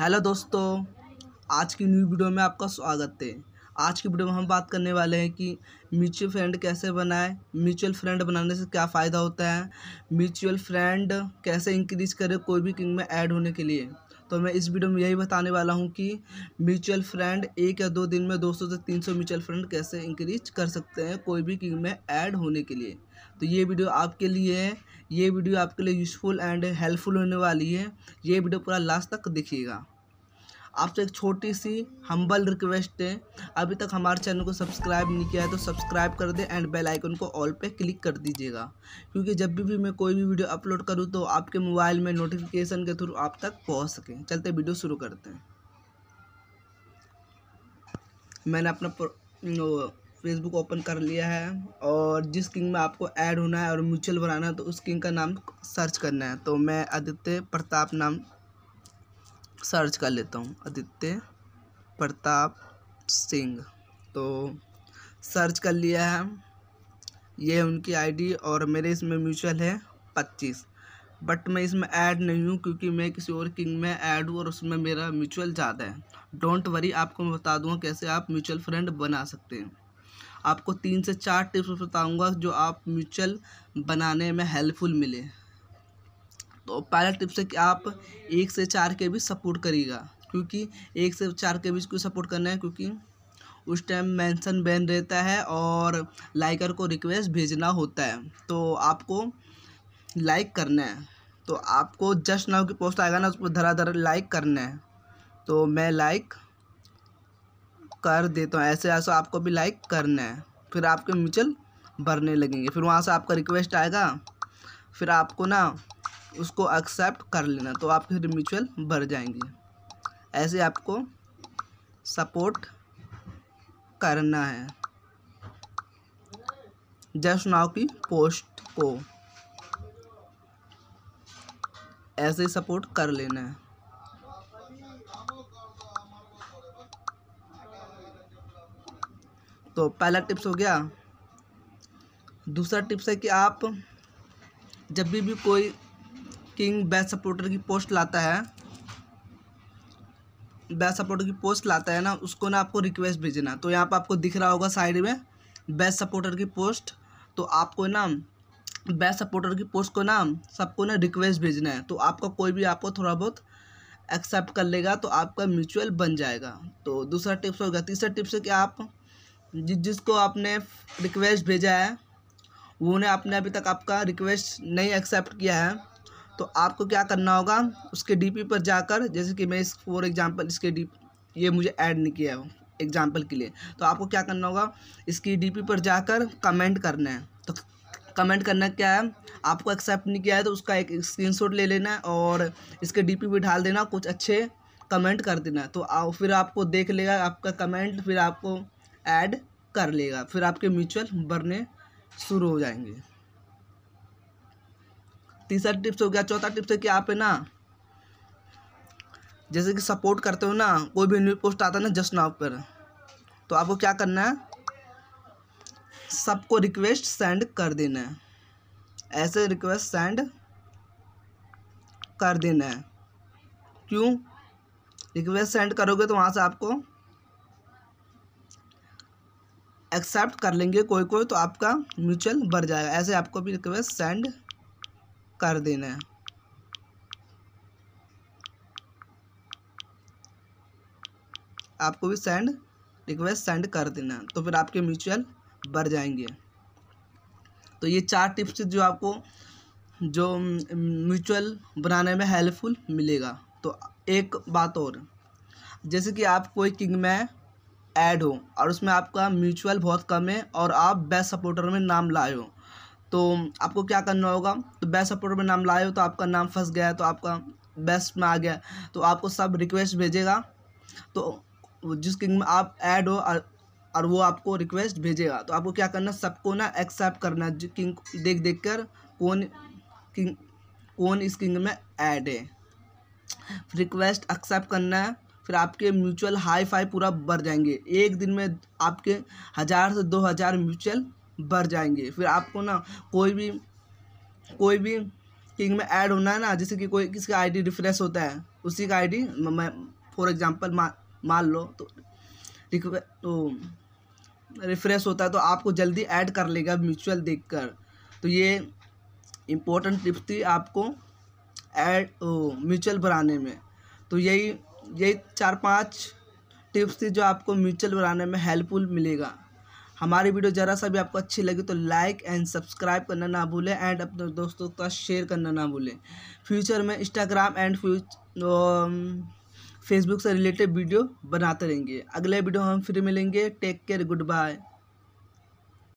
hello दोस्तों आज की न्यू वीडियो में आपका स्वागत है आज की वीडियो में हम बात करने वाले हैं कि म्यूचुअल फ्रेंड कैसे बनाएं म्यूचुअल फ्रेंड बनाने से क्या फ़ायदा होता है म्यूचुअल फ्रेंड कैसे इंक्रीज करें कोई भी किंग में ऐड होने के लिए तो मैं इस वीडियो में यही बताने वाला हूँ कि म्यूचुअल फ्रेंड एक या दो दिन में 200 से 300 म्यूचुअल फ्रेंड कैसे इंक्रीज कर सकते हैं कोई भी किंग में ऐड होने के लिए तो ये वीडियो आपके लिए है ये वीडियो आपके लिए यूजफुल एंड हेल्पफुल होने वाली है ये वीडियो पूरा लास्ट तक देखिएगा आपसे तो एक छोटी सी हम्बल रिक्वेस्ट है अभी तक हमारे चैनल को सब्सक्राइब नहीं किया है तो सब्सक्राइब कर दें एंड बेल आइकन को ऑल पे क्लिक कर दीजिएगा क्योंकि जब भी, भी मैं कोई भी वीडियो अपलोड करूँ तो आपके मोबाइल में नोटिफिकेशन के थ्रू आप तक पहुँच सकें चलते वीडियो शुरू करते हैं मैंने अपना फेसबुक ओपन कर लिया है और जिस किंग में आपको ऐड होना है और म्यूचुअल बनाना है तो उस किंग का नाम सर्च करना है तो मैं आदित्य प्रताप नाम सर्च कर लेता हूँ आदित्य प्रताप सिंह तो सर्च कर लिया है ये उनकी आईडी और मेरे इसमें म्यूचुअल है पच्चीस बट मैं इसमें ऐड नहीं हूँ क्योंकि मैं किसी और किंग में ऐड हूँ और उसमें मेरा म्यूचुअल ज़्यादा है डोंट वरी आपको मैं बता दूँगा कैसे आप म्यूचुअल फ्रेंड बना सकते हैं आपको तीन से चार टिप्स बताऊँगा जो आप म्यूचुअल बनाने में हेल्पफुल मिले तो पहला टिप्स है कि आप एक से चार के बीच सपोर्ट करिएगा क्योंकि एक से चार के बीच को सपोर्ट करना है क्योंकि उस टाइम मेंशन बैन रहता है और लाइकर को रिक्वेस्ट भेजना होता है तो आपको लाइक करना है तो आपको जस्ट नाउ की पोस्ट आएगा ना उस पर धरा लाइक करना है तो मैं लाइक कर देता हूँ ऐसे ऐसा आपको भी लाइक करना है फिर आपके म्यूचुअल भरने लगेंगे फिर वहाँ से आपका रिक्वेस्ट आएगा फिर आपको ना उसको एक्सेप्ट कर लेना तो आपके फिर म्यूचुअल भर जाएंगे ऐसे आपको सपोर्ट करना है जस्ट नाव की पोस्ट को ऐसे ही सपोर्ट कर लेना है तो पहला टिप्स हो गया दूसरा टिप्स है कि आप जब भी भी कोई किंग बैच सपोर्टर की पोस्ट लाता है बैच सपोर्टर की पोस्ट लाता है ना उसको ना आपको रिक्वेस्ट भेजना तो यहाँ पर आपको दिख रहा होगा साइड में बैच सपोर्टर की पोस्ट तो आपको ना बैच सपोर्टर की पोस्ट को ना सबको ना रिक्वेस्ट भेजना है तो आपका कोई भी आपको थोड़ा बहुत एक्सेप्ट कर लेगा तो आपका म्यूचुअल बन जाएगा तो दूसरा टिप्स होगा तीसरा टिप्स है कि आप जिस जिसको आपने रिक्वेस्ट भेजा है वो ने आपने अभी तक आपका रिक्वेस्ट नहीं एक्सेप्ट किया है तो आपको क्या करना होगा उसके डीपी पर जाकर जैसे कि मैं इस फॉर एग्जांपल इसके डी ये मुझे ऐड नहीं किया है एग्जांपल के लिए तो आपको क्या करना होगा इसकी डीपी पर जाकर कमेंट करना है तो कमेंट करना क्या है आपको एक्सेप्ट नहीं किया है तो उसका एक स्क्रीन ले लेना है और इसके डी भी ढाल देना कुछ अच्छे कमेंट कर देना तो फिर आपको देख लेगा आपका कमेंट फिर आपको ऐड कर लेगा फिर आपके म्यूचुअल बढ़ने शुरू हो जाएंगे तीसरा टिप्स हो गया चौथा टिप्स है कि आप है ना जैसे कि सपोर्ट करते हो ना कोई भी न्यूज पोस्ट आता है ना जस्ट नाउ पर तो आपको क्या करना है सबको रिक्वेस्ट सेंड कर देना है ऐसे रिक्वेस्ट सेंड कर देना है क्यों रिक्वेस्ट सेंड करोगे तो वहाँ से आपको एक्सेप्ट कर लेंगे कोई कोई तो आपका म्यूचुअल बढ़ जाएगा ऐसे आपको भी रिक्वेस्ट सेंड कर देना है आपको भी सेंड रिक्वेस्ट सेंड कर देना है तो फिर आपके म्यूचुअल बढ़ जाएंगे तो ये चार टिप्स जो आपको जो म्यूचुअल बनाने में हेल्पफुल मिलेगा तो एक बात और जैसे कि आप कोई किंग में ऐड हो और उसमें आपका म्यूचुअल बहुत कम है और आप बेस्ट सपोर्टर में नाम लाए हो तो आपको क्या करना होगा तो बेस्ट सपोर्टर में नाम लाए हो तो आपका नाम फंस गया तो आपका बेस्ट में आ गया तो आपको सब रिक्वेस्ट भेजेगा तो जिस किंग में आप ऐड हो और वो आपको रिक्वेस्ट भेजेगा तो आपको क्या करना सबको ना एक्सेप्ट करना किंग देख देख कर कौन किंग कौन इस किंग में ऐड है रिक्वेस्ट एक्सेप्ट करना है फिर आपके म्यूचुअल हाई फाई पूरा बढ़ जाएंगे एक दिन में आपके हज़ार से दो हज़ार म्यूचुअल भर जाएंगे फिर आपको ना कोई भी कोई भी किंग में ऐड होना है ना जैसे कि कोई किसका आईडी रिफ्रेश होता है उसी का आईडी मैं फॉर एग्जांपल मा, मान लो तो तो रिफ्रेश होता है तो आपको जल्दी ऐड कर लेगा म्यूचुअल देखकर तो ये इम्पोर्टेंट टिप थी आपको ऐड म्यूचुअल बनाने में तो यही यही चार पांच टिप्स थी जो आपको म्यूचुअल बनाने में हेल्पफुल मिलेगा हमारी वीडियो ज़रा सा भी आपको अच्छी लगी तो लाइक एंड सब्सक्राइब करना ना भूलें एंड अपने दोस्तों का शेयर करना ना भूलें फ्यूचर में इंस्टाग्राम एंड फ्यूच फेसबुक से रिलेटेड वीडियो बनाते रहेंगे अगले वीडियो हम फिर मिलेंगे टेक केयर गुड बाय